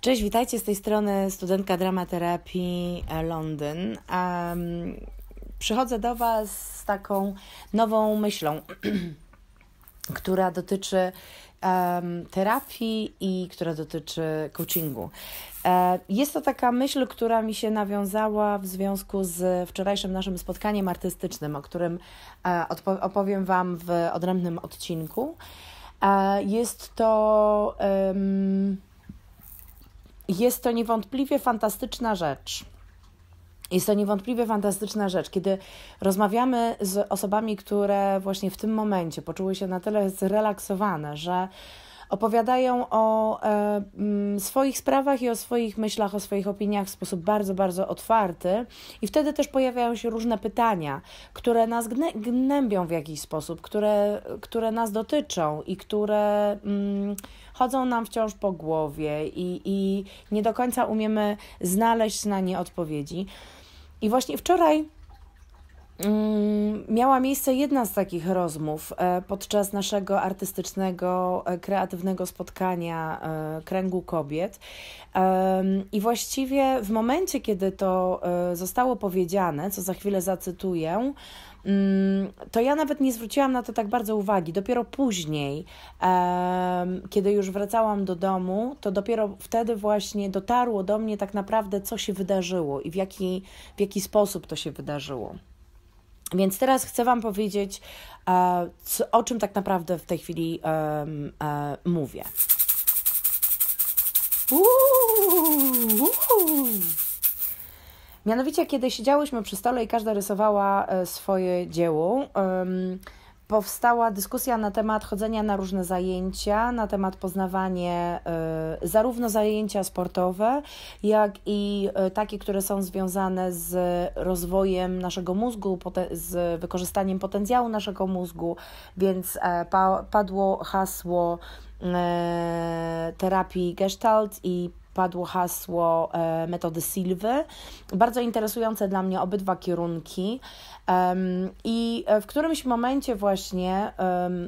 Cześć, witajcie z tej strony studentka dramaterapii Londyn. Um, przychodzę do Was z taką nową myślą, która dotyczy um, terapii i która dotyczy coachingu. E, jest to taka myśl, która mi się nawiązała w związku z wczorajszym naszym spotkaniem artystycznym, o którym e, opowiem Wam w odrębnym odcinku. E, jest to, jest to niewątpliwie fantastyczna rzecz. Jest to niewątpliwie fantastyczna rzecz, kiedy rozmawiamy z osobami, które właśnie w tym momencie poczuły się na tyle zrelaksowane, że Opowiadają o e, mm, swoich sprawach i o swoich myślach, o swoich opiniach w sposób bardzo, bardzo otwarty, i wtedy też pojawiają się różne pytania, które nas gnębią w jakiś sposób, które, które nas dotyczą i które mm, chodzą nam wciąż po głowie, i, i nie do końca umiemy znaleźć na nie odpowiedzi. I właśnie wczoraj Mm, miała miejsce jedna z takich rozmów e, podczas naszego artystycznego, e, kreatywnego spotkania e, kręgu kobiet. I właściwie w momencie, kiedy to zostało powiedziane, co za chwilę zacytuję, mm, to ja nawet nie zwróciłam na to tak bardzo uwagi. Dopiero później, kiedy już wracałam do domu, to dopiero wtedy właśnie dotarło do mnie tak naprawdę, co się wydarzyło i w jaki, w jaki sposób to się wydarzyło. Więc teraz chcę Wam powiedzieć, e, o czym tak naprawdę w tej chwili e, mówię. Mianowicie, kiedy siedziałyśmy przy stole i każda rysowała e, swoje dzieło, powstała dyskusja na temat chodzenia na różne zajęcia, na temat poznawania y, zarówno zajęcia sportowe, jak i y, takie, które są związane z rozwojem naszego mózgu, z wykorzystaniem potencjału naszego mózgu, więc y, pa padło hasło terapii gestalt i padło hasło metody Silwy. Bardzo interesujące dla mnie obydwa kierunki. I e, w którymś momencie właśnie,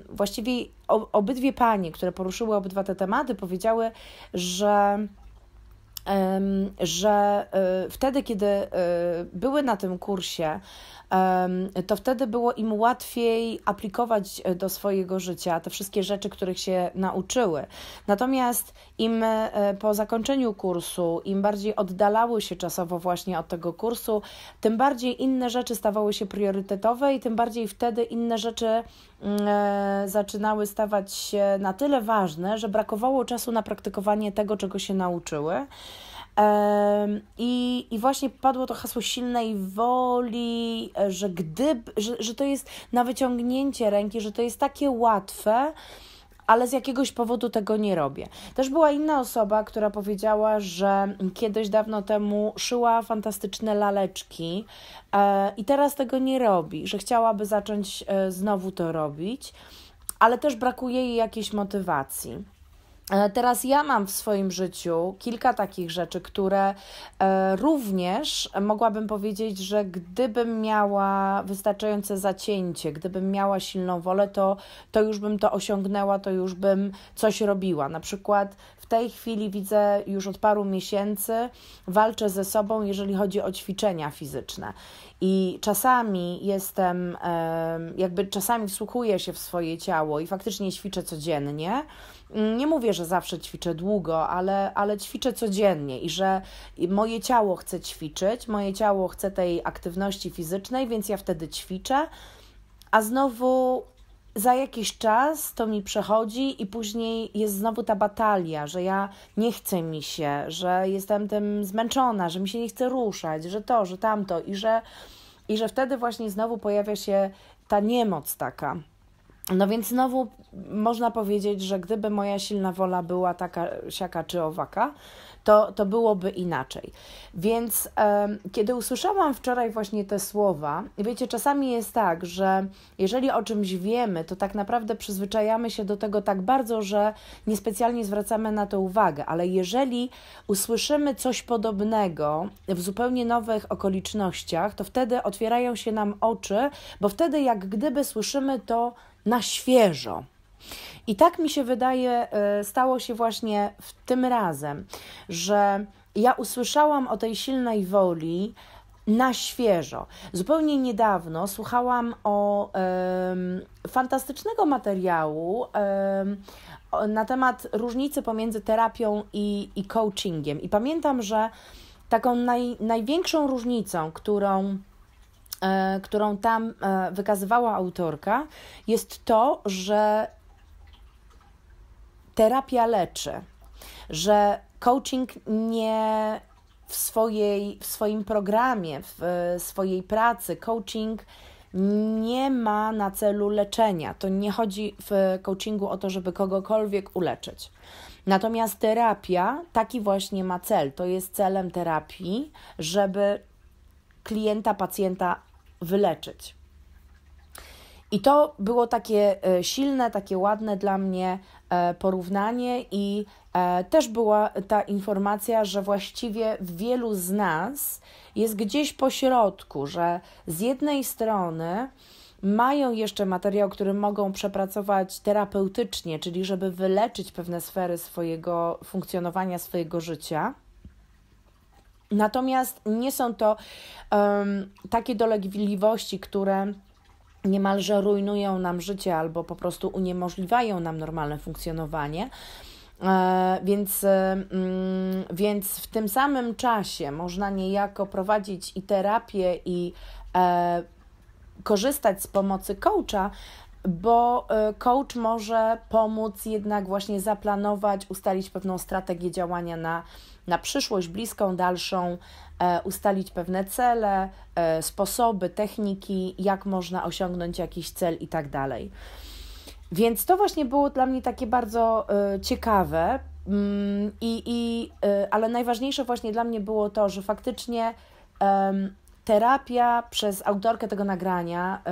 właściwie obydwie panie, które poruszyły obydwa te tematy, powiedziały, że że e, wtedy, kiedy e, były na tym kursie, to wtedy było im łatwiej aplikować e, do swojego życia te wszystkie rzeczy, których się nauczyły. Natomiast im e, po zakończeniu kursu, im bardziej oddalały się czasowo właśnie od tego kursu, tym bardziej inne rzeczy stawały się priorytetowe i tym bardziej wtedy inne rzeczy mm, e, zaczynały stawać się na tyle ważne, że brakowało czasu na praktykowanie tego, czego się nauczyły. I, I właśnie padło to hasło silnej woli, e, że gdyby, że, że to jest na wyciągnięcie ręki, że to jest takie łatwe, ale z jakiegoś powodu tego nie robię. Też była inna osoba, która powiedziała, że kiedyś dawno temu szyła fantastyczne laleczki e, i teraz tego nie robi, że chciałaby zacząć e, znowu to robić, ale też brakuje jej jakiejś motywacji. E, teraz ja mam w swoim życiu kilka takich rzeczy, które e, również mogłabym powiedzieć, że gdybym miała wystarczające zacięcie, gdybym miała silną wolę, to, to już bym to osiągnęła, to już bym coś robiła. Na przykład w tej chwili widzę już od paru miesięcy, walczę ze sobą, jeżeli chodzi o ćwiczenia fizyczne. I czasami jestem, e, jakby czasami wsłuchuję się w swoje ciało i faktycznie ćwiczę codziennie nie mówię, że zawsze ćwiczę długo, ale, ale ćwiczę codziennie i że moje ciało chce ćwiczyć, moje ciało chce tej aktywności fizycznej, więc ja wtedy ćwiczę, a znowu za jakiś czas to mi przechodzi i później jest znowu ta batalia, że ja nie chcę mi się, że jestem tym zmęczona, że mi się nie chce ruszać, że to, że tamto i że, i że wtedy właśnie znowu pojawia się ta niemoc taka. No więc znowu można powiedzieć, że gdyby moja silna wola była taka siaka czy owaka, to, to byłoby inaczej. Więc e, kiedy usłyszałam wczoraj właśnie te słowa, wiecie, czasami jest tak, że jeżeli o czymś wiemy, to tak naprawdę przyzwyczajamy się do tego tak bardzo, że niespecjalnie zwracamy na to uwagę, ale jeżeli usłyszymy coś podobnego w zupełnie nowych okolicznościach, to wtedy otwierają się nam oczy, bo wtedy jak gdyby słyszymy to na świeżo. I tak mi się wydaje, e, stało się właśnie w tym razem, że ja usłyszałam o tej silnej woli na świeżo. Zupełnie niedawno słuchałam o fantastycznego materiału na temat różnicy pomiędzy terapią i, i coachingiem. I pamiętam, że taką naj, największą różnicą, którą E, którą tam e, wykazywała autorka, jest to, że terapia leczy, że coaching nie w, swojej, w swoim programie, w e, swojej pracy, coaching nie ma na celu leczenia. To nie chodzi w coachingu o to, żeby kogokolwiek uleczyć. Natomiast terapia taki właśnie ma cel. To jest celem terapii, żeby klienta, pacjenta wyleczyć. I to było takie e, silne, takie ładne dla mnie e, porównanie, i e, też była ta informacja, że właściwie wielu z nas jest gdzieś po środku, że z jednej strony mają jeszcze materiał, który mogą przepracować terapeutycznie, czyli żeby wyleczyć pewne sfery swojego funkcjonowania, swojego życia Natomiast nie są to um, takie dolegliwości, które niemalże rujnują nam życie albo po prostu uniemożliwiają nam normalne funkcjonowanie. E, więc, więc w tym samym czasie można niejako prowadzić i terapię, i e, korzystać z pomocy coacha, bo e, coach może pomóc jednak właśnie zaplanować, ustalić pewną strategię działania na na przyszłość bliską, dalszą e, ustalić pewne cele, e, sposoby, techniki, jak można osiągnąć jakiś cel i tak dalej. Więc to właśnie było dla mnie takie bardzo e, ciekawe. Mm, I, i, ale najważniejsze właśnie dla mnie było to, że faktycznie terapia przez autorkę tego nagrania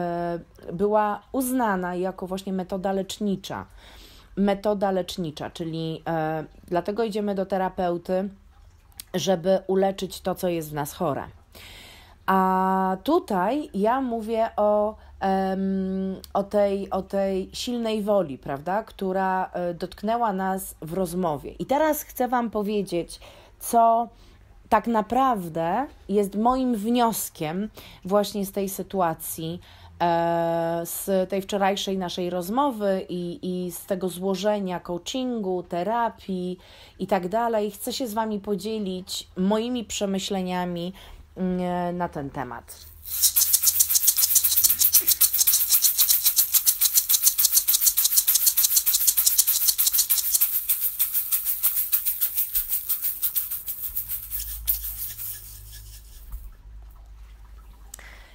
była uznana jako właśnie metoda lecznicza. Metoda lecznicza, czyli dlatego idziemy do terapeuty żeby uleczyć to, co jest w nas chore. A tutaj ja mówię o, um, o, tej, o tej silnej woli, prawda, która e, dotknęła nas w rozmowie. I teraz chcę Wam powiedzieć, co tak naprawdę jest moim wnioskiem właśnie z tej sytuacji E, z tej wczorajszej naszej rozmowy i, i z tego złożenia coachingu, terapii i tak dalej, chcę się z Wami podzielić moimi przemyśleniami mm, na ten temat.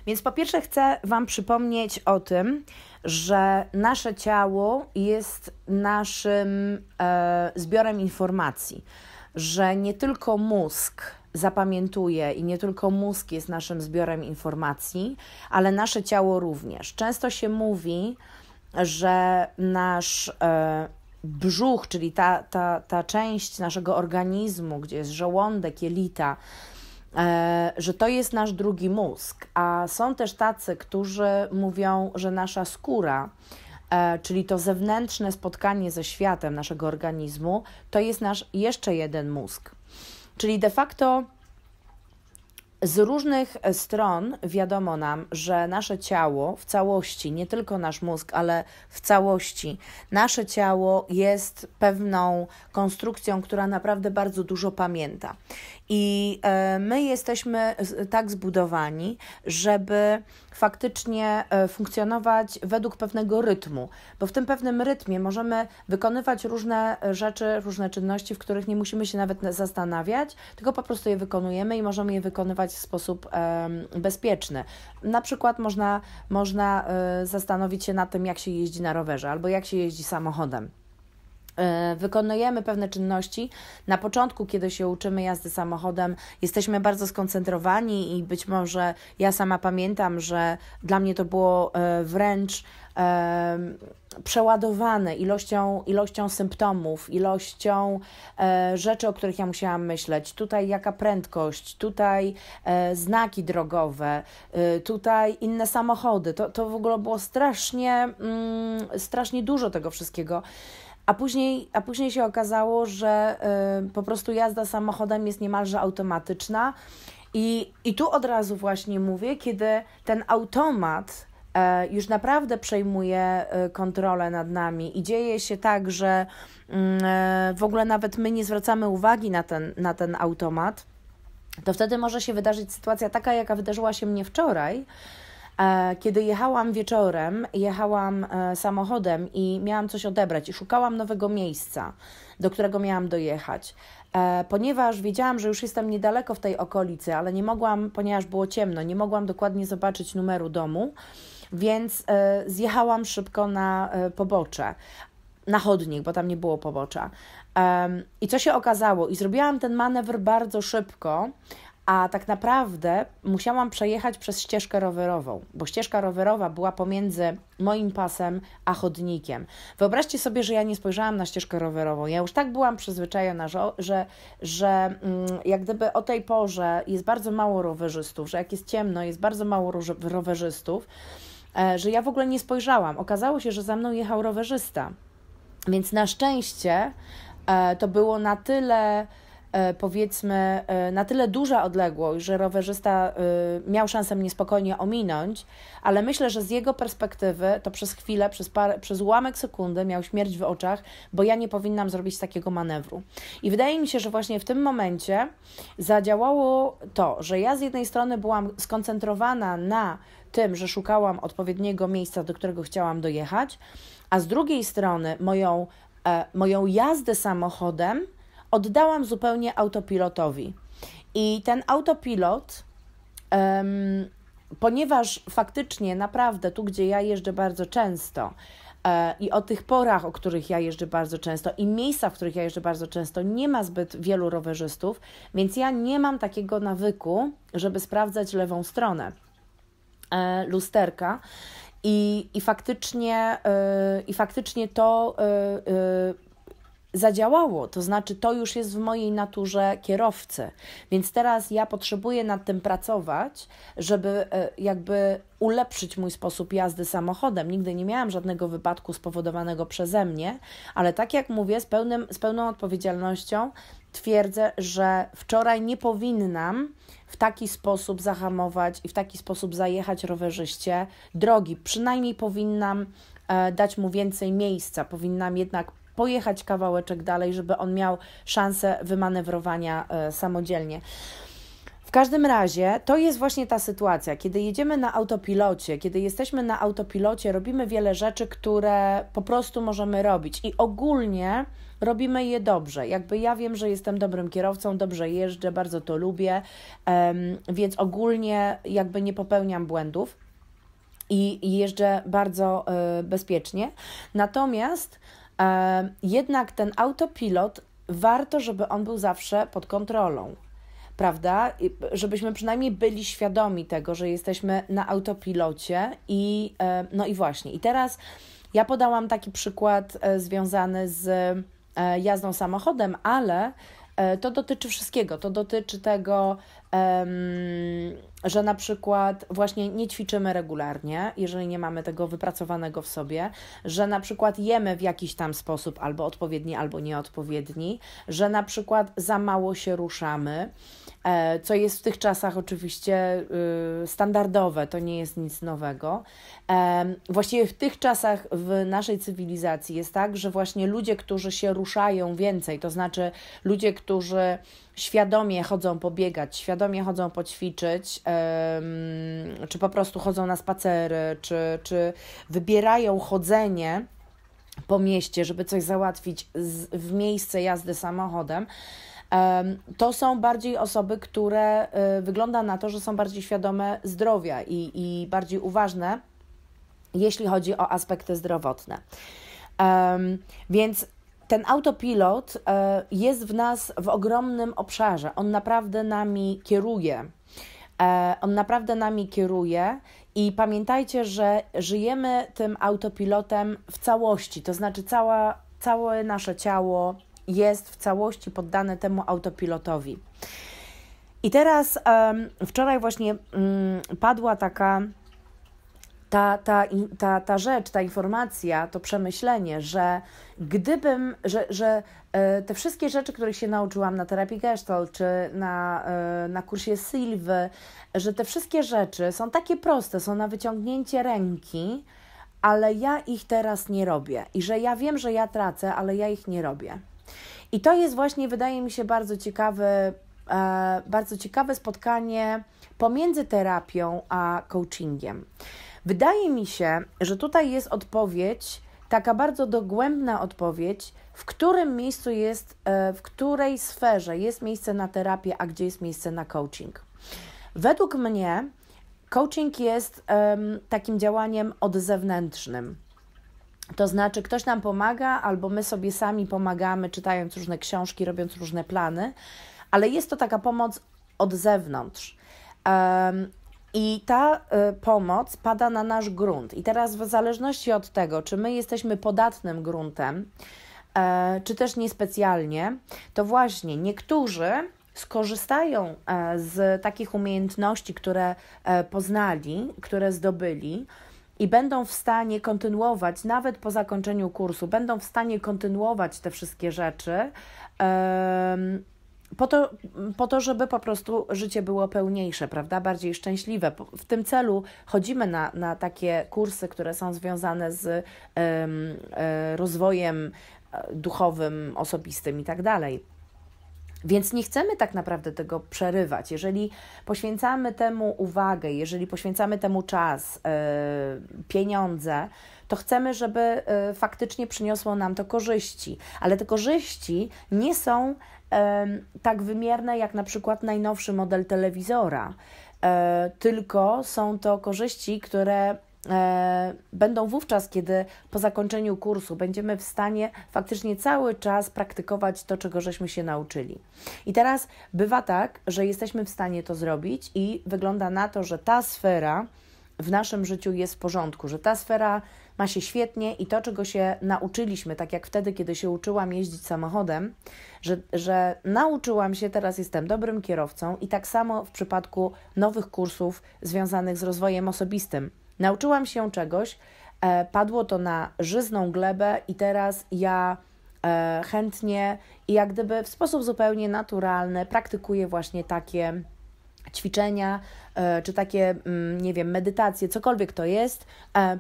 Więc po pierwsze chcę Wam przypomnieć o tym, że nasze ciało jest naszym e, zbiorem informacji, że nie tylko mózg zapamiętuje i nie tylko mózg jest naszym zbiorem informacji, ale nasze ciało również. Często się mówi, że nasz e, brzuch, czyli ta, ta, ta część naszego organizmu, gdzie jest żołądek, jelita, E, że to jest nasz drugi mózg, a są też tacy, którzy mówią, że nasza skóra, e, czyli to zewnętrzne spotkanie ze światem naszego organizmu, to jest nasz jeszcze jeden mózg. Czyli de facto z różnych e, stron wiadomo nam, że nasze ciało w całości, nie tylko nasz mózg, ale w całości, nasze ciało jest pewną konstrukcją, która naprawdę bardzo dużo pamięta. I e, my jesteśmy tak zbudowani, żeby faktycznie e, funkcjonować według pewnego rytmu, bo w tym pewnym rytmie możemy wykonywać różne e, rzeczy, różne czynności, w których nie musimy się nawet zastanawiać, tylko po prostu je wykonujemy i możemy je wykonywać w sposób bezpieczny. Na przykład można, można zastanowić się nad tym, jak się jeździ na rowerze albo jak się jeździ samochodem. E, wykonujemy pewne czynności. Na początku, kiedy się uczymy jazdy samochodem, jesteśmy bardzo skoncentrowani i być może ja sama pamiętam, że dla mnie to było e, wręcz przeładowane ilością, ilością symptomów, ilością e, rzeczy, o których ja musiałam myśleć. Tutaj jaka prędkość, tutaj znaki drogowe, y, tutaj inne samochody. To, to w ogóle było strasznie, mm, strasznie dużo tego wszystkiego. A później, a później się okazało, że y, po prostu jazda samochodem jest niemalże automatyczna. I, I tu od razu właśnie mówię, kiedy ten automat e, już naprawdę przejmuje e, kontrolę nad nami i dzieje się tak, że mm, e, w ogóle nawet my nie zwracamy uwagi na ten, na ten automat, to wtedy może się wydarzyć sytuacja taka, jaka wydarzyła się mnie wczoraj E, kiedy jechałam wieczorem, jechałam e, samochodem i miałam coś odebrać i szukałam nowego miejsca, do którego miałam dojechać. E, ponieważ wiedziałam, że już jestem niedaleko w tej okolicy, ale nie mogłam, ponieważ było ciemno, nie mogłam dokładnie zobaczyć numeru domu, więc zjechałam szybko na pobocze, na chodnik, bo tam nie było pobocza. I co się okazało? I zrobiłam ten manewr bardzo szybko, a tak naprawdę musiałam przejechać przez ścieżkę rowerową, bo ścieżka rowerowa była pomiędzy moim pasem a chodnikiem. Wyobraźcie sobie, że ja nie spojrzałam na ścieżkę rowerową. Ja już tak byłam przyzwyczajona, że, że, że mm, jak gdyby o tej porze jest bardzo mało rowerzystów, że jak jest ciemno, jest bardzo mało rowerzystów, e, że ja w ogóle nie spojrzałam. Okazało się, że za mną jechał rowerzysta. Więc na szczęście e, to było na tyle E, powiedzmy e, na tyle duża odległość, że rowerzysta e, miał szansę mnie spokojnie ominąć, ale myślę, że z jego perspektywy to przez chwilę, przez, par, przez ułamek sekundy miał śmierć w oczach, bo ja nie powinnam zrobić takiego manewru. I wydaje mi się, że właśnie w tym momencie zadziałało to, że ja z jednej strony byłam skoncentrowana na tym, że szukałam odpowiedniego miejsca, do którego chciałam dojechać, a z drugiej strony moją, moją jazdę samochodem oddałam zupełnie autopilotowi. I ten autopilot, um, ponieważ faktycznie naprawdę tu, gdzie ja jeżdżę bardzo często, e, i o tych porach, o których ja jeżdżę bardzo często i miejsca, w których ja jeżdżę bardzo często, nie ma zbyt wielu rowerzystów, więc ja nie mam takiego nawyku, żeby sprawdzać lewą stronę e, lusterka. I, i, faktycznie, e, I faktycznie to zadziałało, to znaczy to już jest w mojej naturze kierowcy. Więc teraz ja potrzebuję nad tym pracować, żeby e, jakby ulepszyć mój sposób jazdy samochodem. Nigdy nie miałam żadnego wypadku spowodowanego przeze mnie, ale tak jak mówię, z, pełnym, z pełną odpowiedzialnością twierdzę, że wczoraj nie powinnam w taki sposób zahamować i w taki sposób zajechać rowerzyście drogi. Przynajmniej powinnam e, dać mu więcej miejsca, powinnam jednak pojechać kawałeczek dalej, żeby on miał szansę wymanewrowania e, samodzielnie. W każdym razie to jest właśnie ta sytuacja, kiedy jedziemy na autopilocie, kiedy jesteśmy na autopilocie, robimy wiele rzeczy, które po prostu możemy robić i ogólnie robimy je dobrze. Jakby ja wiem, że jestem dobrym kierowcą, dobrze jeżdżę, bardzo to lubię, więc ogólnie jakby nie popełniam błędów i jeżdżę bardzo e, bezpiecznie. Natomiast jednak ten autopilot warto, żeby on był zawsze pod kontrolą prawda? żebyśmy przynajmniej byli świadomi tego, że jesteśmy na autopilocie i no i właśnie. I teraz ja podałam taki przykład e, związany z e, jazdą samochodem, ale E, to dotyczy wszystkiego. To dotyczy tego, że na przykład właśnie nie ćwiczymy regularnie, jeżeli nie mamy tego wypracowanego w sobie, że na przykład jemy w jakiś tam sposób albo odpowiedni, albo nieodpowiedni, że na przykład za mało się ruszamy. E, co jest w tych czasach oczywiście y, standardowe, to nie jest nic nowego. E, właściwie w tych czasach w naszej cywilizacji jest tak, że właśnie ludzie, którzy się ruszają więcej, to znaczy ludzie, którzy świadomie chodzą pobiegać, świadomie chodzą poćwiczyć, czy po prostu chodzą na spacery, czy, czy wybierają chodzenie po mieście, żeby coś załatwić w miejsce jazdy samochodem, to są bardziej osoby, które y, wygląda na to, że są bardziej świadome zdrowia i, i bardziej uważne, jeśli chodzi o aspekty zdrowotne. Więc ten autopilot e, jest w nas w ogromnym obszarze. On naprawdę nami kieruje. E, on naprawdę nami kieruje i pamiętajcie, że żyjemy tym autopilotem w całości, to znaczy cała, całe nasze ciało, jest w całości poddane temu autopilotowi. I teraz wczoraj właśnie mm, padła taka ta, ta, ta, ta rzecz, ta informacja, to przemyślenie, że gdybym, że, że e, te wszystkie rzeczy, których się nauczyłam na terapii Gestalt czy na, e, na kursie Sylwy, że te wszystkie rzeczy są takie proste, są na wyciągnięcie ręki, ale ja ich teraz nie robię i że ja wiem, że ja tracę, ale ja ich nie robię. I to jest właśnie, wydaje mi się, bardzo ciekawe, e, bardzo ciekawe spotkanie pomiędzy terapią a coachingiem. Wydaje mi się, że tutaj jest odpowiedź, taka bardzo dogłębna odpowiedź, w którym miejscu jest, e, w której sferze jest miejsce na terapię, a gdzie jest miejsce na coaching. Według mnie coaching jest um, takim działaniem odzewnętrznym. To znaczy, ktoś nam pomaga, albo my sobie sami pomagamy, czytając różne książki, robiąc różne plany, ale jest to taka pomoc od zewnątrz. Um, i ta y, pomoc pada na nasz grunt. I teraz, w zależności od tego, czy my jesteśmy podatnym gruntem, e, czy też niespecjalnie, to właśnie niektórzy skorzystają e, z takich umiejętności, które poznali, które zdobyli i będą w stanie kontynuować, nawet po zakończeniu kursu, będą w stanie kontynuować te wszystkie rzeczy. Um, po to, po to, żeby po prostu życie było pełniejsze, prawda? Bardziej szczęśliwe. W tym celu chodzimy na, na takie kursy, które są związane z um, rozwojem e, duchowym, osobistym i tak dalej. Więc nie chcemy tak naprawdę tego przerywać. Jeżeli poświęcamy temu uwagę, jeżeli poświęcamy temu czas, e, pieniądze, to chcemy, żeby e, faktycznie przyniosło nam to korzyści. Ale te korzyści nie są e, tak wymierne jak na przykład najnowszy model telewizora, tylko są to korzyści, które E, będą wówczas, kiedy po zakończeniu kursu będziemy w stanie faktycznie cały czas praktykować to, czego żeśmy się nauczyli. I teraz bywa tak, że jesteśmy w stanie to zrobić, i wygląda na to, że ta sfera w naszym życiu jest w porządku, że ta sfera ma się świetnie i to, czego się nauczyliśmy, tak jak wtedy, kiedy się uczyłam jeździć samochodem, że, że nauczyłam się, teraz jestem dobrym kierowcą i tak samo w przypadku nowych kursów związanych z rozwojem osobistym Nauczyłam się czegoś, e, padło to na żyzną glebę i teraz ja e, chętnie i jak gdyby w sposób zupełnie naturalny praktykuję właśnie takie ćwiczenia, e, czy takie, mm, nie wiem, medytacje, cokolwiek to jest,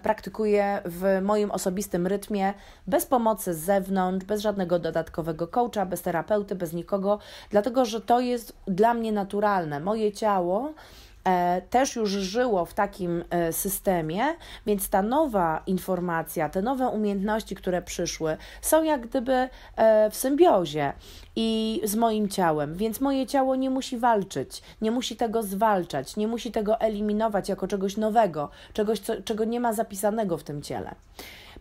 praktykuję w moim osobistym rytmie, bez pomocy z zewnątrz, bez żadnego dodatkowego coacha, bez terapeuty, bez nikogo, dlatego że to jest dla mnie naturalne. Moje ciało E, też już żyło w takim e, systemie, więc ta nowa informacja, te nowe umiejętności, które przyszły, są jak gdyby e, w symbiozie i z moim ciałem, więc moje ciało nie musi walczyć, nie musi tego zwalczać, nie musi tego eliminować jako czegoś nowego, czegoś, co, czego nie ma zapisanego w tym ciele.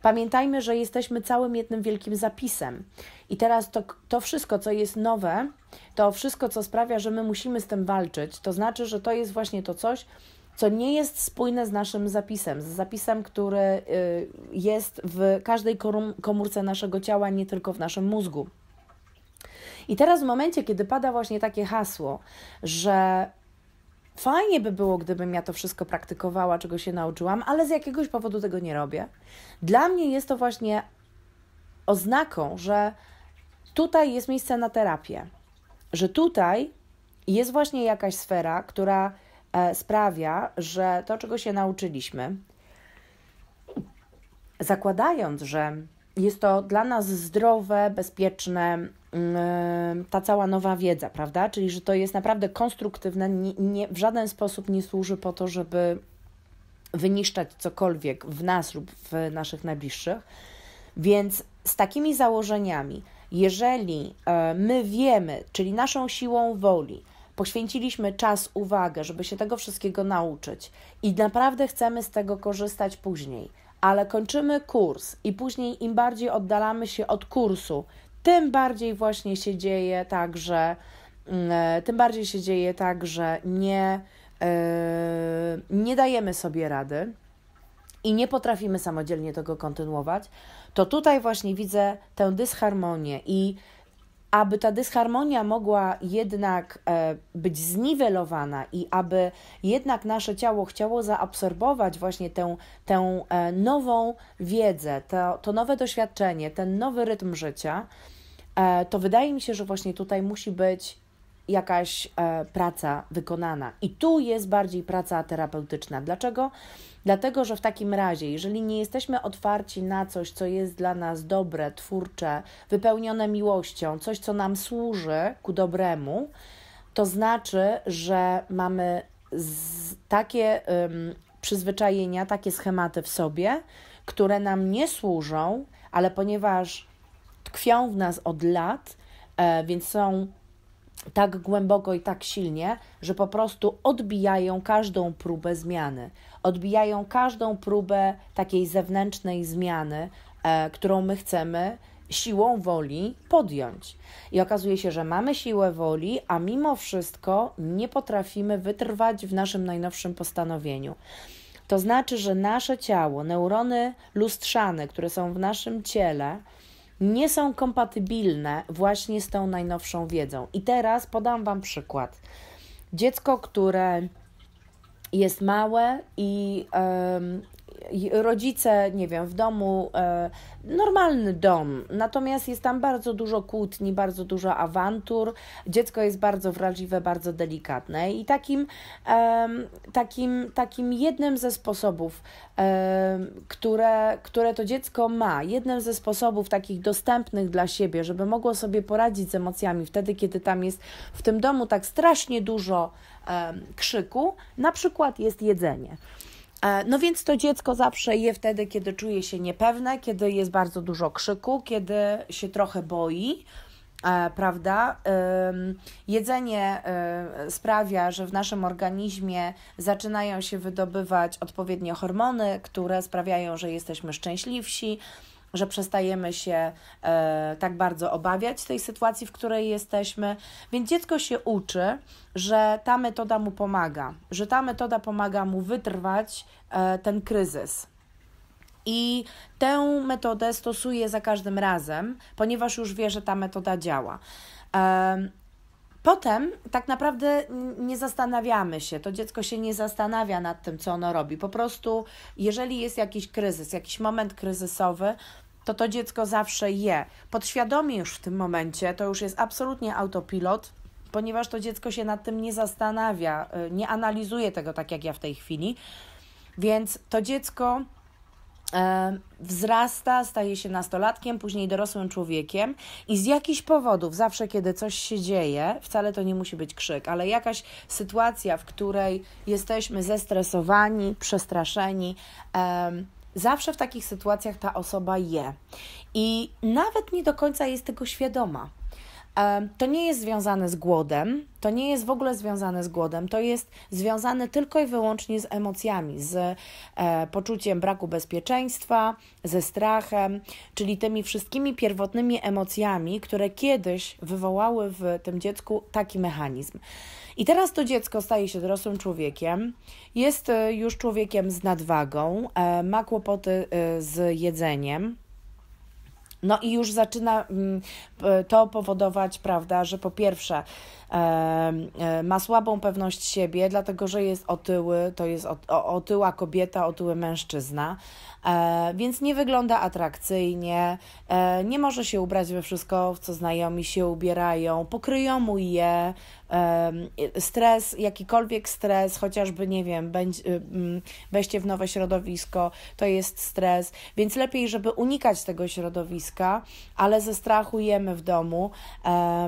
Pamiętajmy, że jesteśmy całym jednym wielkim zapisem. I teraz to, to wszystko, co jest nowe, to wszystko, co sprawia, że my musimy z tym walczyć, to znaczy, że to jest właśnie to coś, co nie jest spójne z naszym zapisem, z zapisem, który y, jest w każdej komórce naszego ciała, nie tylko w naszym mózgu. I teraz w momencie, kiedy pada właśnie takie hasło, że Fajnie by było, gdybym ja to wszystko praktykowała, czego się nauczyłam, ale z jakiegoś powodu tego nie robię. Dla mnie jest to właśnie oznaką, że tutaj jest miejsce na terapię, że tutaj jest właśnie jakaś sfera, która e, sprawia, że to, czego się nauczyliśmy, zakładając, że jest to dla nas zdrowe, bezpieczne, Mm, ta cała nowa wiedza, prawda? Czyli, że to jest naprawdę konstruktywne, nie, nie, w żaden sposób nie służy po to, żeby wyniszczać cokolwiek w nas lub w naszych najbliższych. Więc z takimi założeniami, jeżeli e, my wiemy, czyli naszą siłą woli, poświęciliśmy czas, uwagę, żeby się tego wszystkiego nauczyć i naprawdę chcemy z tego korzystać później, ale kończymy kurs i później im bardziej oddalamy się od kursu, tym bardziej właśnie się dzieje tak, że mm, e, tym bardziej się dzieje tak, że nie, e, nie dajemy sobie rady i nie potrafimy samodzielnie tego kontynuować, to tutaj właśnie widzę tę dysharmonię i aby ta dysharmonia mogła jednak e, być zniwelowana i aby jednak nasze ciało chciało zaabsorbować właśnie tę, tę nową wiedzę, to, to nowe doświadczenie, ten nowy rytm życia, E, to wydaje mi się, że właśnie tutaj musi być jakaś e, praca wykonana. I tu jest bardziej praca terapeutyczna. Dlaczego? Dlatego, że w takim razie, jeżeli nie jesteśmy otwarci na coś, co jest dla nas dobre, twórcze, wypełnione miłością, coś, co nam służy ku dobremu, to znaczy, że mamy takie um, przyzwyczajenia, takie schematy w sobie, które nam nie służą, ale ponieważ tkwią w nas od lat, e, więc są tak głęboko i tak silnie, że po prostu odbijają każdą próbę zmiany, odbijają każdą próbę takiej zewnętrznej zmiany, e, którą my chcemy siłą woli podjąć. I okazuje się, że mamy siłę woli, a mimo wszystko nie potrafimy wytrwać w naszym najnowszym postanowieniu. To znaczy, że nasze ciało, neurony lustrzane, które są w naszym ciele, nie są kompatybilne właśnie z tą najnowszą wiedzą. I teraz podam Wam przykład. Dziecko, które jest małe i rodzice, nie wiem, w domu, e, normalny dom, natomiast jest tam bardzo dużo kłótni, bardzo dużo awantur, dziecko jest bardzo wrażliwe, bardzo delikatne i takim, takim, takim jednym ze sposobów, które, które to dziecko ma, jednym ze sposobów takich dostępnych dla siebie, żeby mogło sobie poradzić z emocjami wtedy, kiedy tam jest w tym domu tak strasznie dużo krzyku, na przykład jest jedzenie. E, no więc to dziecko zawsze je wtedy, kiedy czuje się niepewne, kiedy jest bardzo dużo krzyku, kiedy się trochę boi. E, prawda? Jedzenie e, sprawia, że w naszym organizmie zaczynają się wydobywać odpowiednie hormony, które sprawiają, że jesteśmy szczęśliwsi, że przestajemy się e, tak bardzo obawiać tej sytuacji, w której jesteśmy. Więc dziecko się uczy, że ta metoda mu pomaga, że ta metoda pomaga mu wytrwać e, ten kryzys. I tę metodę stosuje za każdym razem, ponieważ już wie, że ta metoda działa. E, Potem tak naprawdę nie zastanawiamy się, to dziecko się nie zastanawia nad tym, co ono robi. Po prostu, jeżeli jest jakiś kryzys, jakiś moment kryzysowy, to to dziecko zawsze je. Podświadomie już w tym momencie, to już jest absolutnie autopilot, ponieważ to dziecko się nad tym nie zastanawia, y, nie analizuje tego tak jak ja w tej chwili. Więc to dziecko E, wzrasta, staje się nastolatkiem, później dorosłym człowiekiem i z jakichś powodów, zawsze kiedy coś się dzieje, wcale to nie musi być krzyk, ale jakaś sytuacja, w której jesteśmy zestresowani, przestraszeni, zawsze w takich sytuacjach ta osoba je. I nawet nie do końca jest tego świadoma. To nie jest związane z głodem, to nie jest w ogóle związane z głodem, to jest związane tylko i wyłącznie z emocjami, z e, poczuciem braku bezpieczeństwa, ze strachem, czyli tymi wszystkimi pierwotnymi emocjami, które kiedyś wywołały w tym dziecku taki mechanizm. I teraz to dziecko staje się dorosłym człowiekiem, jest e, już człowiekiem z nadwagą, e, ma kłopoty z jedzeniem no i już zaczyna mm, to powodować, prawda, że po pierwsze E, ma słabą pewność siebie, dlatego że jest otyły, to jest otyła kobieta, otyły mężczyzna, e, więc nie wygląda atrakcyjnie, e, nie może się ubrać we wszystko, w co znajomi się ubierają, pokryją mu je, stres, jakikolwiek stres, chociażby, nie wiem, y, mm, wejście w nowe środowisko, to jest stres, więc lepiej, żeby unikać tego środowiska, ale ze strachu jemy w domu,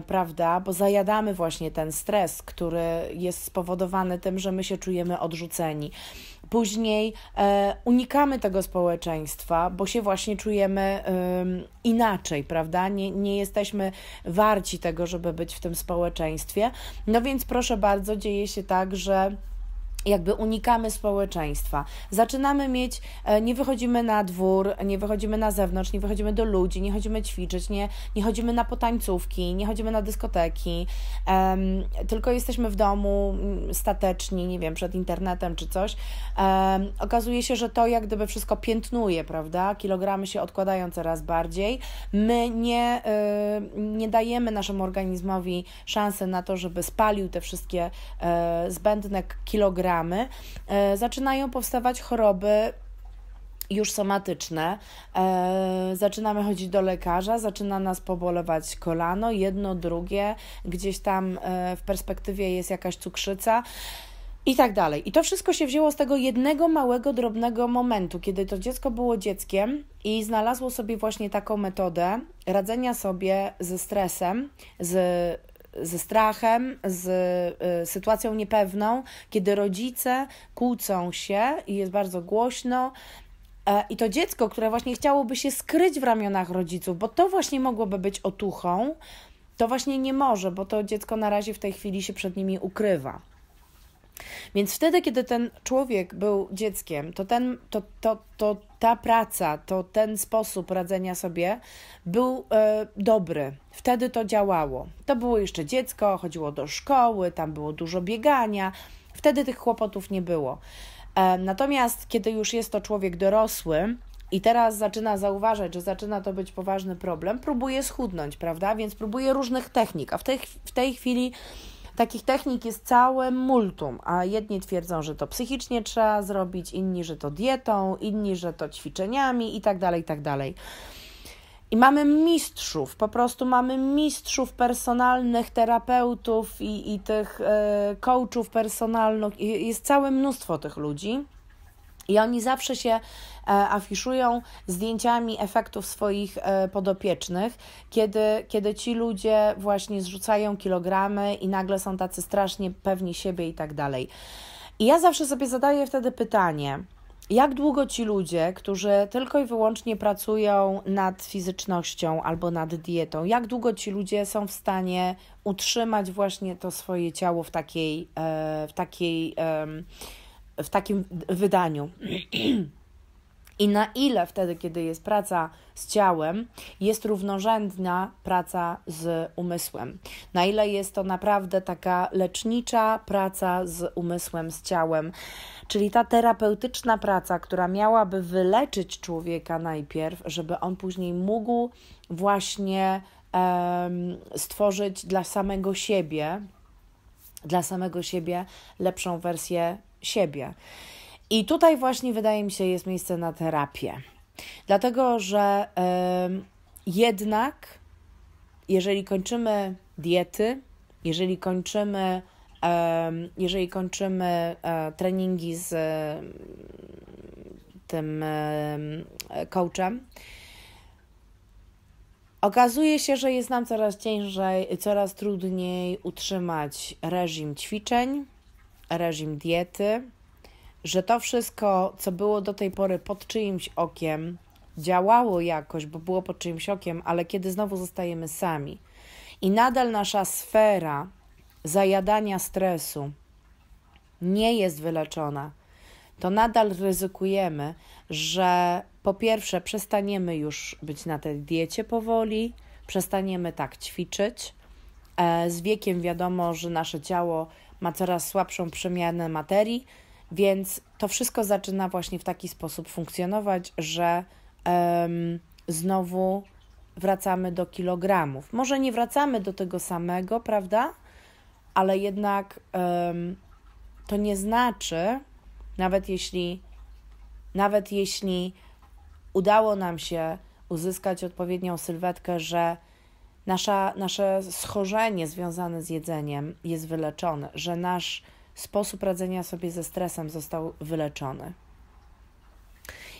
prawda, bo zajadamy właśnie właśnie ten stres, który jest spowodowany tym, że my się czujemy odrzuceni. Później e, unikamy tego społeczeństwa, bo się właśnie czujemy inaczej, prawda? Nie, nie jesteśmy warci tego, żeby być w tym społeczeństwie. No więc proszę bardzo, dzieje się tak, że jakby unikamy społeczeństwa. Zaczynamy mieć, e, nie wychodzimy na dwór, nie wychodzimy na zewnątrz, nie wychodzimy do ludzi, nie chodzimy ćwiczyć, nie, nie chodzimy na potańcówki, nie chodzimy na dyskoteki, um, tylko jesteśmy w domu mm, stateczni, nie wiem, przed internetem czy coś. Um, okazuje się, że to jak gdyby wszystko piętnuje, prawda? Kilogramy się odkładają coraz bardziej. My nie, y, nie dajemy naszemu organizmowi szansy na to, żeby spalił te wszystkie y, zbędne kilogramy, E, zaczynają powstawać choroby już somatyczne. E, zaczynamy chodzić do lekarza, zaczyna nas pobolewać kolano, jedno, drugie, gdzieś tam e, w perspektywie jest jakaś cukrzyca. I tak dalej. I to wszystko się wzięło z tego jednego małego, drobnego momentu, kiedy to dziecko było dzieckiem i znalazło sobie właśnie taką metodę radzenia sobie ze stresem, z ze strachem, z y, sytuacją niepewną, kiedy rodzice kłócą się i jest bardzo głośno. E, I to dziecko, które właśnie chciałoby się skryć w ramionach rodziców, bo to właśnie mogłoby być otuchą, to właśnie nie może, bo to dziecko na razie w tej chwili się przed nimi ukrywa. Więc wtedy, kiedy ten człowiek był dzieckiem, to, ten, to, to, to ta praca, to ten sposób radzenia sobie był e, dobry. Wtedy to działało. To było jeszcze dziecko, chodziło do szkoły, tam było dużo biegania. Wtedy tych kłopotów nie było. E, natomiast, kiedy już jest to człowiek dorosły, i teraz zaczyna zauważać, że zaczyna to być poważny problem, próbuje schudnąć, prawda? Więc próbuje różnych technik, a w tej, w tej chwili Takich technik jest całe multum, a jedni twierdzą, że to psychicznie trzeba zrobić, inni, że to dietą, inni, że to ćwiczeniami i tak dalej, i tak dalej. I mamy mistrzów, po prostu mamy mistrzów personalnych, terapeutów i, i tych y, coachów personalnych. Jest całe mnóstwo tych ludzi. I oni zawsze się e, afiszują zdjęciami efektów swoich e, podopiecznych, kiedy, kiedy ci ludzie właśnie zrzucają kilogramy i nagle są tacy strasznie pewni siebie i tak dalej. I ja zawsze sobie zadaję wtedy pytanie, jak długo ci ludzie, którzy tylko i wyłącznie pracują nad fizycznością albo nad dietą, jak długo ci ludzie są w stanie utrzymać właśnie to swoje ciało w takiej, e, w takiej w takim wydaniu. I na ile wtedy, kiedy jest praca z ciałem, jest równorzędna praca z umysłem? Na ile jest to naprawdę taka lecznicza praca z umysłem, z ciałem? Czyli ta terapeutyczna praca, która miałaby wyleczyć człowieka najpierw, żeby on później mógł właśnie um, stworzyć dla samego siebie, dla samego siebie lepszą wersję siebie. I tutaj właśnie wydaje mi się jest miejsce na terapię. Dlatego, że jednak jeżeli kończymy diety, jeżeli kończymy, jeżeli kończymy e, treningi z e, tym coachem, Okazuje się, że jest nam coraz ciężej, coraz trudniej utrzymać reżim ćwiczeń, reżim diety, że to wszystko, co było do tej pory pod czyimś okiem, działało jakoś, bo było pod czyimś okiem, ale kiedy znowu zostajemy sami i nadal nasza sfera zajadania stresu nie jest wyleczona, to nadal ryzykujemy, że po pierwsze przestaniemy już być na tej diecie powoli, przestaniemy tak ćwiczyć. E, z wiekiem wiadomo, że nasze ciało ma coraz słabszą przemianę materii, więc to wszystko zaczyna właśnie w taki sposób funkcjonować, że um, znowu wracamy do kilogramów. Może nie wracamy do tego samego, prawda? Ale jednak um, to nie znaczy, nawet jeśli, nawet jeśli udało nam się uzyskać odpowiednią sylwetkę, że nasza, nasze schorzenie związane z jedzeniem jest wyleczone, że nasz sposób radzenia sobie ze stresem został wyleczony.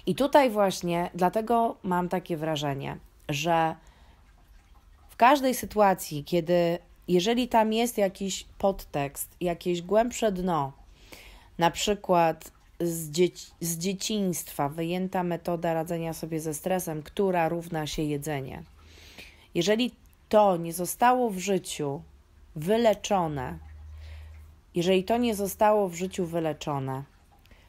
I tutaj właśnie dlatego mam takie wrażenie, że w każdej sytuacji, kiedy jeżeli tam jest jakiś podtekst, jakieś głębsze dno, na przykład z, dzieci, z dzieciństwa wyjęta metoda radzenia sobie ze stresem, która równa się jedzenie. Jeżeli to nie zostało w życiu wyleczone, jeżeli to nie zostało w życiu wyleczone,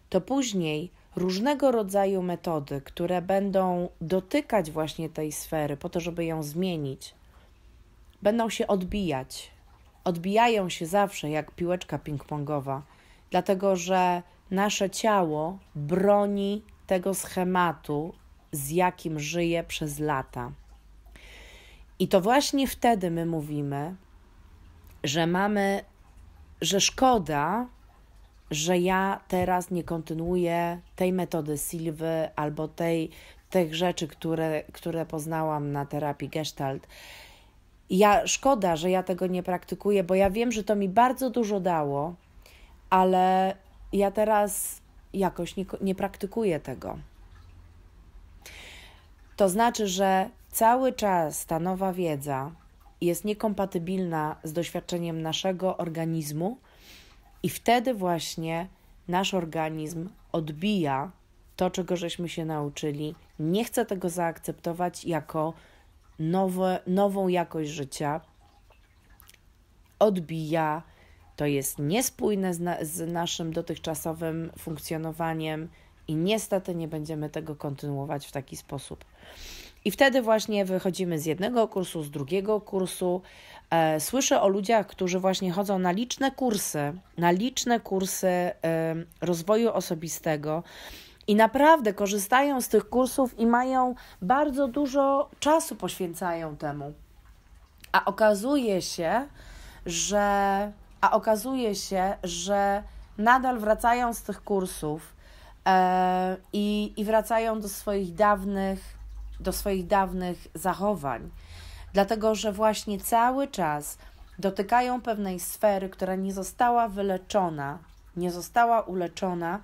to później różnego rodzaju metody, które będą dotykać właśnie tej sfery po to, żeby ją zmienić, będą się odbijać. Odbijają się zawsze jak piłeczka ping-pongowa, dlatego że nasze ciało broni tego schematu, z jakim żyje przez lata. I to właśnie wtedy my mówimy, że mamy, że szkoda, że ja teraz nie kontynuuję tej metody Sylwy albo tej, tych rzeczy, które, które poznałam na terapii Gestalt. Ja szkoda, że ja tego nie praktykuję, bo ja wiem, że to mi bardzo dużo dało, ale ja teraz jakoś nie, nie praktykuję tego. To znaczy, że Cały czas ta nowa wiedza jest niekompatybilna z doświadczeniem naszego organizmu, i wtedy właśnie nasz organizm odbija to, czego żeśmy się nauczyli, nie chce tego zaakceptować jako nowe, nową jakość życia, odbija, to jest niespójne z, na, z naszym dotychczasowym funkcjonowaniem i niestety nie będziemy tego kontynuować w taki sposób. I wtedy właśnie wychodzimy z jednego kursu, z drugiego kursu. E, słyszę o ludziach, którzy właśnie chodzą na liczne kursy, na liczne kursy e, rozwoju osobistego i naprawdę korzystają z tych kursów i mają bardzo dużo czasu poświęcają temu. A okazuje się, że a okazuje się, że nadal wracają z tych kursów e, i, i wracają do swoich dawnych do swoich dawnych zachowań, dlatego że właśnie cały czas dotykają pewnej sfery, która nie została wyleczona, nie została uleczona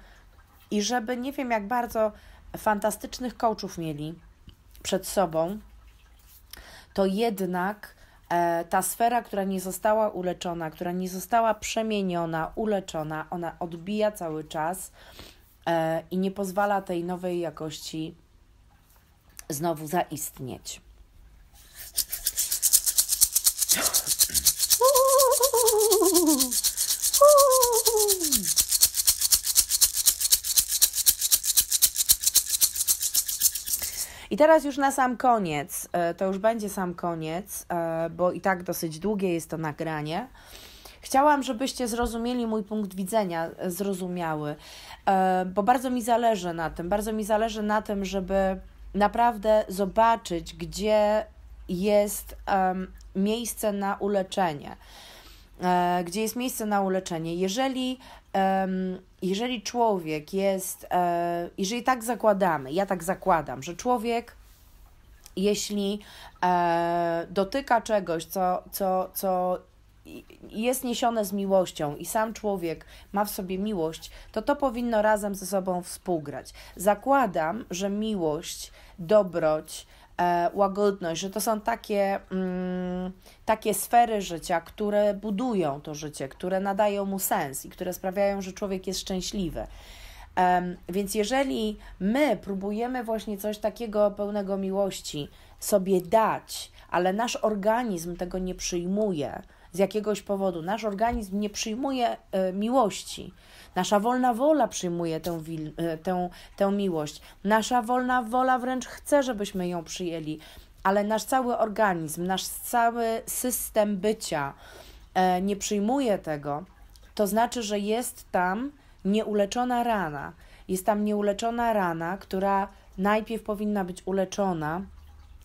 i żeby nie wiem jak bardzo fantastycznych coachów mieli przed sobą, to jednak e, ta sfera, która nie została uleczona, która nie została przemieniona, uleczona, ona odbija cały czas e, i nie pozwala tej nowej jakości znowu zaistnieć. I teraz już na sam koniec, e, to już będzie sam koniec, e, bo i tak dosyć długie jest to nagranie. Chciałam, żebyście zrozumieli mój punkt widzenia, e, zrozumiały, bo bardzo mi zależy na tym, bardzo mi zależy na tym, żeby naprawdę zobaczyć, gdzie jest um, miejsce na uleczenie. E, gdzie jest miejsce na uleczenie? Jeżeli, um, jeżeli człowiek jest, e, jeżeli tak zakładamy, ja tak zakładam, że człowiek jeśli e, dotyka czegoś, co, co, co jest niesione z miłością i sam człowiek ma w sobie miłość, to to powinno razem ze sobą współgrać. Zakładam, że miłość, dobroć, e, łagodność, że to są takie, mm, takie sfery życia, które budują to życie, które nadają mu sens i które sprawiają, że człowiek jest szczęśliwy. Um, więc jeżeli my próbujemy właśnie coś takiego pełnego miłości sobie dać, ale nasz organizm tego nie przyjmuje, z jakiegoś powodu. Nasz organizm nie przyjmuje e, miłości. Nasza wolna wola przyjmuje tę, e, tę, tę miłość. Nasza wolna wola wręcz chce, żebyśmy ją przyjęli, ale nasz cały organizm, nasz cały system bycia e, nie przyjmuje tego. To znaczy, że jest tam nieuleczona rana. Jest tam nieuleczona rana, która najpierw powinna być uleczona,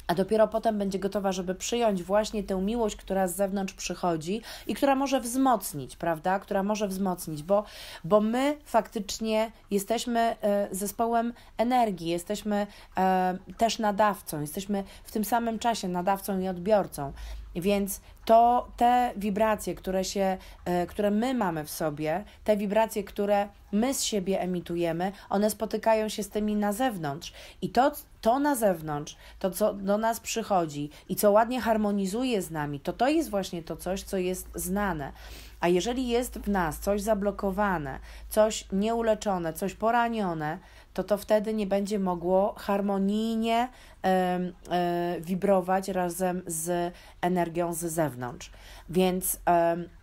a dopiero potem będzie gotowa, żeby przyjąć właśnie tę miłość, która z zewnątrz przychodzi i która może wzmocnić, prawda? Która może wzmocnić, bo, bo my faktycznie jesteśmy e, zespołem energii, jesteśmy e, też nadawcą, jesteśmy w tym samym czasie nadawcą i odbiorcą. Więc to te wibracje, które, się, e, które my mamy w sobie, te wibracje, które my z siebie emitujemy, one spotykają się z tymi na zewnątrz. I to, to na zewnątrz, to co do nas przychodzi i co ładnie harmonizuje z nami, to to jest właśnie to coś, co jest znane. A jeżeli jest w nas coś zablokowane, coś nieuleczone, coś poranione, to to wtedy nie będzie mogło harmonijnie e, wibrować razem z energią z zewnątrz. Więc,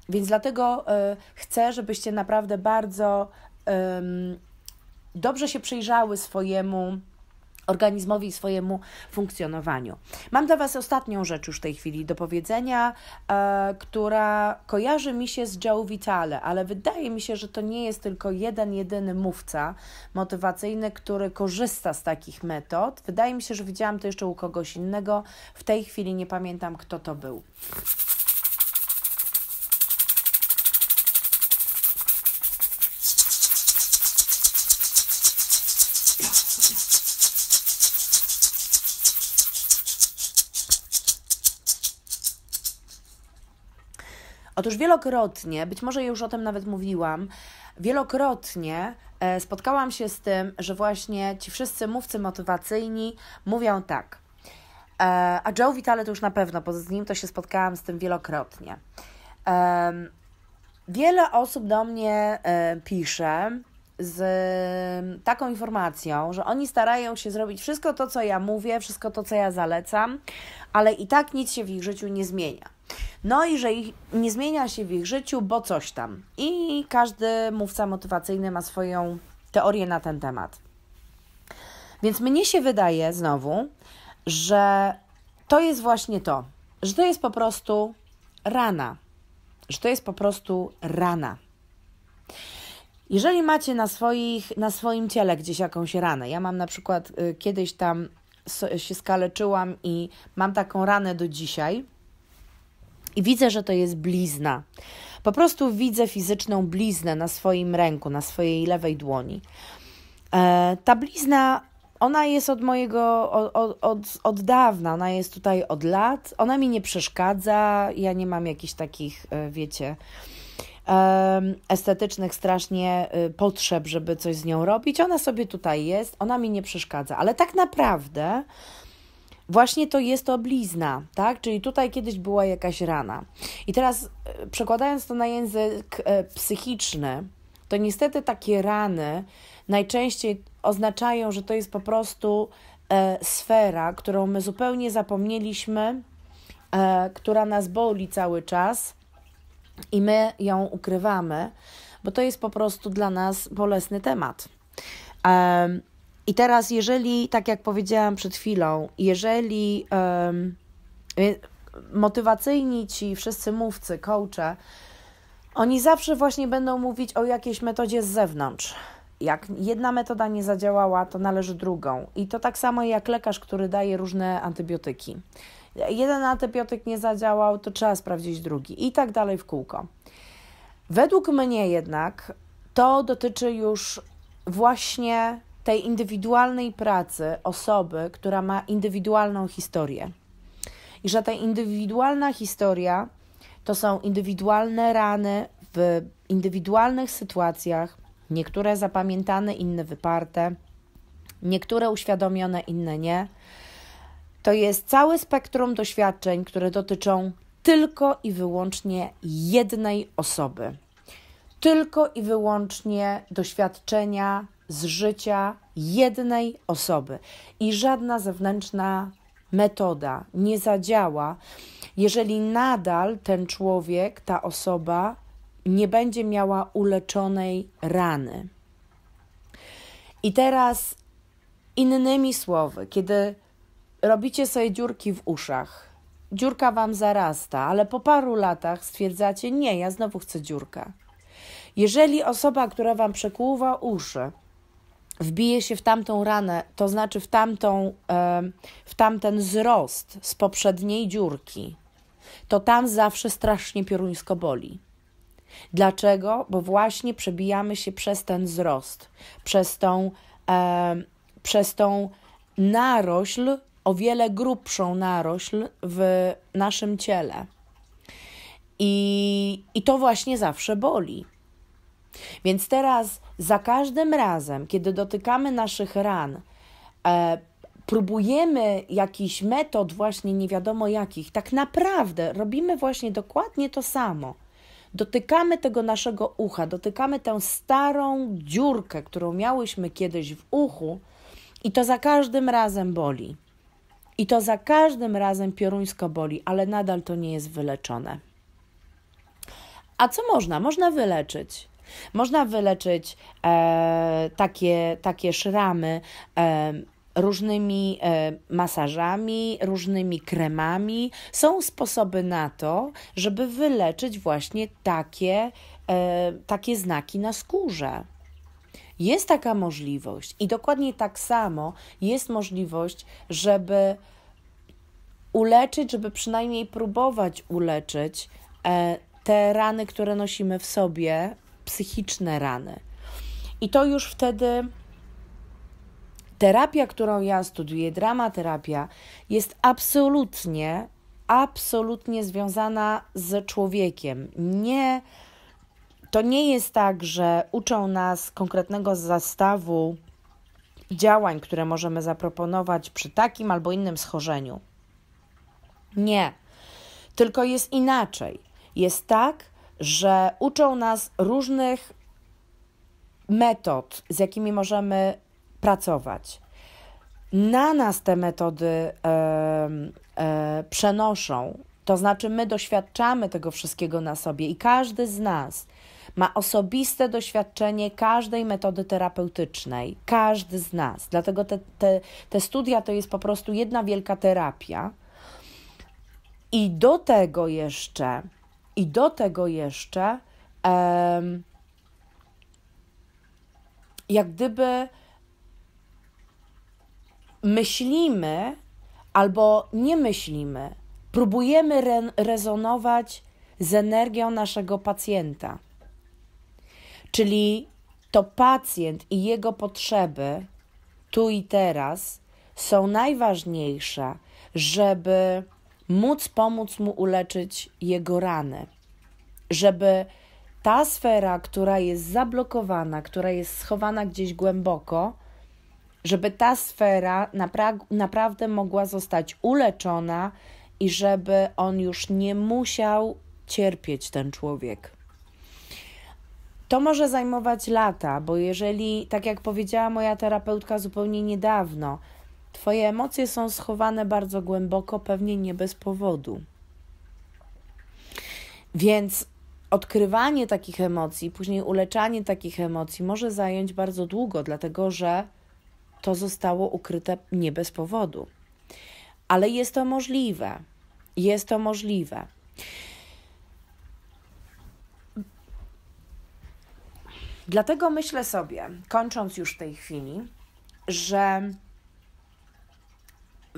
więc dlatego e, chcę, żebyście naprawdę bardzo dobrze się przyjrzały swojemu organizmowi i swojemu funkcjonowaniu. Mam dla Was ostatnią rzecz już w tej chwili do powiedzenia, e, która kojarzy mi się z Joe Vitale, ale wydaje mi się, że to nie jest tylko jeden, jedyny mówca motywacyjny, który korzysta z takich metod. Wydaje mi się, że widziałam to jeszcze u kogoś innego. W tej chwili nie pamiętam, kto to był. Otóż wielokrotnie, być może już o tym nawet mówiłam, wielokrotnie e, spotkałam się z tym, że właśnie ci wszyscy mówcy motywacyjni mówią tak. E, a Joe Vitale to już na pewno, bo z nim to się spotkałam z tym wielokrotnie. Wiele osób do mnie e, pisze z taką informacją, że oni starają się zrobić wszystko to, co ja mówię, wszystko to, co ja zalecam, ale i tak nic się w ich życiu nie zmienia. No i że ich, nie zmienia się w ich życiu, bo coś tam. I każdy mówca motywacyjny ma swoją teorię na ten temat. Więc mnie się wydaje znowu, że to jest właśnie to, że to jest po prostu rana, że to jest po prostu rana. Jeżeli macie na, swoich, na swoim ciele gdzieś jakąś ranę, ja mam na przykład y, kiedyś tam so, się skaleczyłam i mam taką ranę do dzisiaj, i widzę, że to jest blizna. Po prostu widzę fizyczną bliznę na swoim ręku, na swojej lewej dłoni. E, ta blizna, ona jest od mojego, od, od, od dawna, ona jest tutaj od lat, ona mi nie przeszkadza, ja nie mam jakichś takich, e, wiecie, estetycznych strasznie e, potrzeb, żeby coś z nią robić. Ona sobie tutaj jest, ona mi nie przeszkadza, ale tak naprawdę Właśnie to jest to blizna, tak? Czyli tutaj kiedyś była jakaś rana. I teraz e, przekładając to na język e, psychiczny, to niestety takie rany najczęściej oznaczają, że to jest po prostu e, sfera, którą my zupełnie zapomnieliśmy, która nas boli cały czas i my ją ukrywamy, bo to jest po prostu dla nas bolesny temat. I teraz, jeżeli, tak jak powiedziałam przed chwilą, jeżeli um, motywacyjni ci wszyscy mówcy, coache, oni zawsze właśnie będą mówić o jakiejś metodzie z zewnątrz. Jak jedna metoda nie zadziałała, to należy drugą. I to tak samo jak lekarz, który daje różne antybiotyki. Jeden antybiotyk nie zadziałał, to trzeba sprawdzić drugi, i tak dalej w kółko. Według mnie jednak to dotyczy już właśnie tej indywidualnej pracy osoby, która ma indywidualną historię. I że ta indywidualna historia to są indywidualne rany w indywidualnych sytuacjach, niektóre zapamiętane, inne wyparte, niektóre uświadomione, inne nie. To jest cały spektrum doświadczeń, które dotyczą tylko i wyłącznie jednej osoby. Tylko i wyłącznie doświadczenia z życia jednej osoby i żadna zewnętrzna metoda nie zadziała, jeżeli nadal ten człowiek, ta osoba nie będzie miała uleczonej rany. I teraz innymi słowy, kiedy robicie sobie dziurki w uszach, dziurka wam zarasta, ale po paru latach stwierdzacie: Nie, ja znowu chcę dziurkę. Jeżeli osoba, która wam przekłuwa uszy, wbije się w tamtą ranę, to znaczy w, tamtą, w tamten wzrost z poprzedniej dziurki, to tam zawsze strasznie pioruńsko boli. Dlaczego? Bo właśnie przebijamy się przez ten wzrost, przez tą, przez tą narośl, o wiele grubszą narośl w naszym ciele. I, I to właśnie zawsze boli. Więc teraz za każdym razem, kiedy dotykamy naszych ran, e, próbujemy jakiś metod, właśnie nie wiadomo jakich, tak naprawdę robimy właśnie dokładnie to samo. Dotykamy tego naszego ucha, dotykamy tę starą dziurkę, którą miałyśmy kiedyś w uchu, i to za każdym razem boli. I to za każdym razem pioruńsko boli, ale nadal to nie jest wyleczone. A co można? Można wyleczyć. Można wyleczyć e, takie, takie szramy e, różnymi e, masażami, różnymi kremami. Są sposoby na to, żeby wyleczyć właśnie takie, e, takie znaki na skórze. Jest taka możliwość i dokładnie tak samo jest możliwość, żeby uleczyć, żeby przynajmniej próbować uleczyć e, te rany, które nosimy w sobie, psychiczne rany. I to już wtedy terapia, którą ja studiuję, dramaterapia, jest absolutnie, absolutnie związana z człowiekiem. Nie, to nie jest tak, że uczą nas konkretnego zestawu działań, które możemy zaproponować przy takim albo innym schorzeniu. Nie, tylko jest inaczej. Jest tak, że uczą nas różnych metod, z jakimi możemy pracować. Na nas te metody e, e, przenoszą, to znaczy my doświadczamy tego wszystkiego na sobie i każdy z nas ma osobiste doświadczenie każdej metody terapeutycznej, każdy z nas. Dlatego te, te, te studia to jest po prostu jedna wielka terapia. I do tego jeszcze i do tego jeszcze um, jak gdyby myślimy albo nie myślimy, próbujemy re rezonować z energią naszego pacjenta. Czyli to pacjent i jego potrzeby tu i teraz są najważniejsze, żeby móc pomóc mu uleczyć jego rany, żeby ta sfera, która jest zablokowana, która jest schowana gdzieś głęboko, żeby ta sfera napra- naprawdę mogła zostać uleczona i żeby on już nie musiał cierpieć ten człowiek. To może zajmować lata, bo jeżeli, tak jak powiedziała moja terapeutka zupełnie niedawno, Twoje emocje są schowane bardzo głęboko, pewnie nie bez powodu. Więc odkrywanie takich emocji, później uleczanie takich emocji może zająć bardzo długo, dlatego że to zostało ukryte nie bez powodu. Ale jest to możliwe. Jest to możliwe. Dlatego myślę sobie, kończąc już w tej chwili, że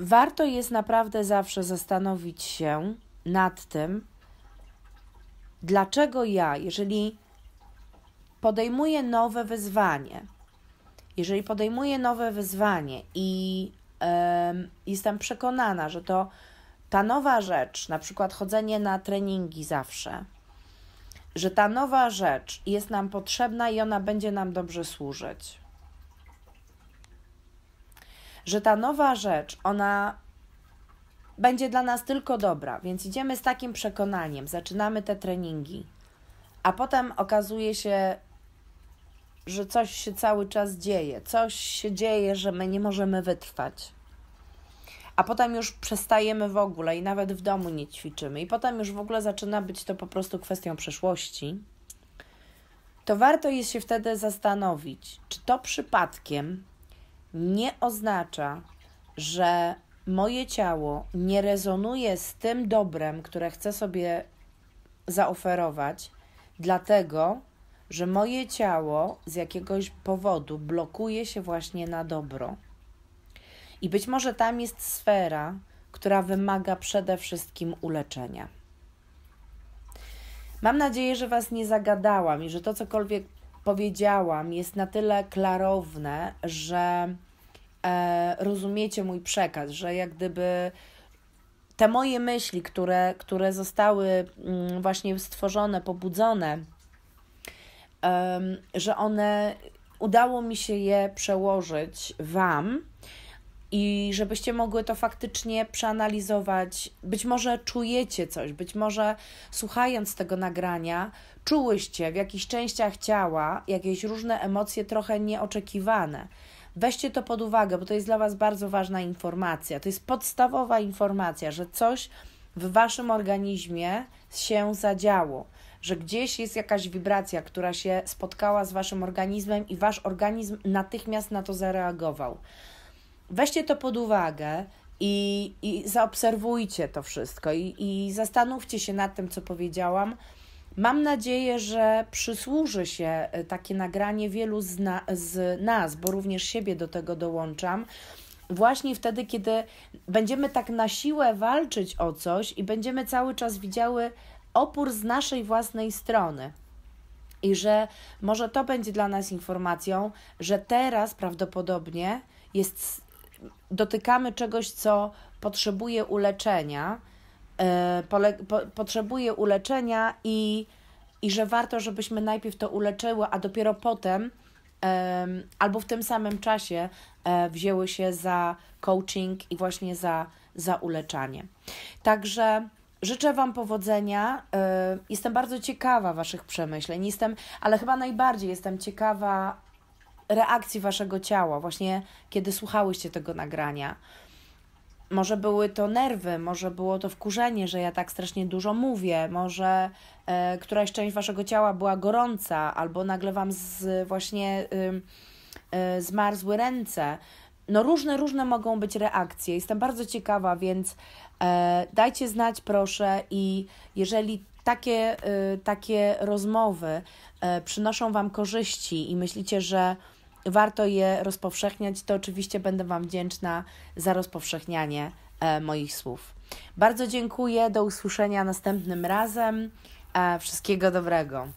warto jest naprawdę zawsze zastanowić się nad tym, dlaczego ja, jeżeli podejmuję nowe wyzwanie, jeżeli podejmuję nowe wyzwanie i yy, jestem przekonana, że to ta nowa rzecz, na przykład chodzenie na treningi zawsze, że ta nowa rzecz jest nam potrzebna i ona będzie nam dobrze służyć że ta nowa rzecz, ona będzie dla nas tylko dobra, więc idziemy z takim przekonaniem, zaczynamy te treningi, a potem okazuje się, że coś się cały czas dzieje, coś się dzieje, że my nie możemy wytrwać. A potem już przestajemy w ogóle i nawet w domu nie ćwiczymy, i potem już w ogóle zaczyna być to po prostu kwestią przeszłości. To warto jest się wtedy zastanowić, czy to przypadkiem nie oznacza, że moje ciało nie rezonuje z tym dobrem, które chcę sobie zaoferować, dlatego że moje ciało z jakiegoś powodu blokuje się właśnie na dobro. I być może tam jest sfera, która wymaga przede wszystkim uleczenia. Mam nadzieję, że Was nie zagadałam i że to cokolwiek powiedziałam, jest na tyle klarowne, że e, rozumiecie mój przekaz, że jak gdyby te moje myśli, które, które zostały mm, właśnie stworzone, pobudzone, że one udało mi się je przełożyć Wam i żebyście mogły to faktycznie przeanalizować. Być może czujecie coś, być może słuchając tego nagrania, czułyście w jakichś częściach ciała jakieś różne emocje trochę nieoczekiwane. Weźcie to pod uwagę, bo to jest dla Was bardzo ważna informacja. To jest podstawowa informacja, że coś w Waszym organizmie się zadziało że gdzieś jest jakaś wibracja, która się spotkała z waszym organizmem i wasz organizm natychmiast na to zareagował weźcie to pod uwagę i, i zaobserwujcie to wszystko i, i zastanówcie się nad tym, co powiedziałam. Mam nadzieję, że przysłuży się e, takie nagranie wielu z, na, z nas, bo również siebie do tego dołączam. Właśnie wtedy, kiedy będziemy tak na siłę walczyć o coś i będziemy cały czas widziały opór z naszej własnej strony. I że może to będzie dla nas informacją, że teraz prawdopodobnie jest dotykamy czegoś, co potrzebuje uleczenia, e, po, potrzebuje uleczenia i, i że warto, żebyśmy najpierw to uleczyły, a dopiero potem albo w tym samym czasie e, wzięły się za coaching i właśnie za, za uleczanie. Także życzę Wam powodzenia. E, jestem bardzo ciekawa Waszych przemyśleń, jestem, ale chyba najbardziej jestem ciekawa reakcji waszego ciała, właśnie kiedy słuchałyście tego nagrania. Może były to nerwy, może było to wkurzenie, że ja tak strasznie dużo mówię, może e, któraś część waszego ciała była gorąca, albo nagle wam z, właśnie y, y, zmarzły ręce. No różne, różne mogą być reakcje. Jestem bardzo ciekawa, więc e, dajcie znać proszę i jeżeli takie, y, takie rozmowy e, przynoszą wam korzyści i myślicie, że warto je rozpowszechniać, to oczywiście będę Wam wdzięczna za rozpowszechnianie e, moich słów. Bardzo dziękuję, do usłyszenia następnym razem. E, wszystkiego dobrego.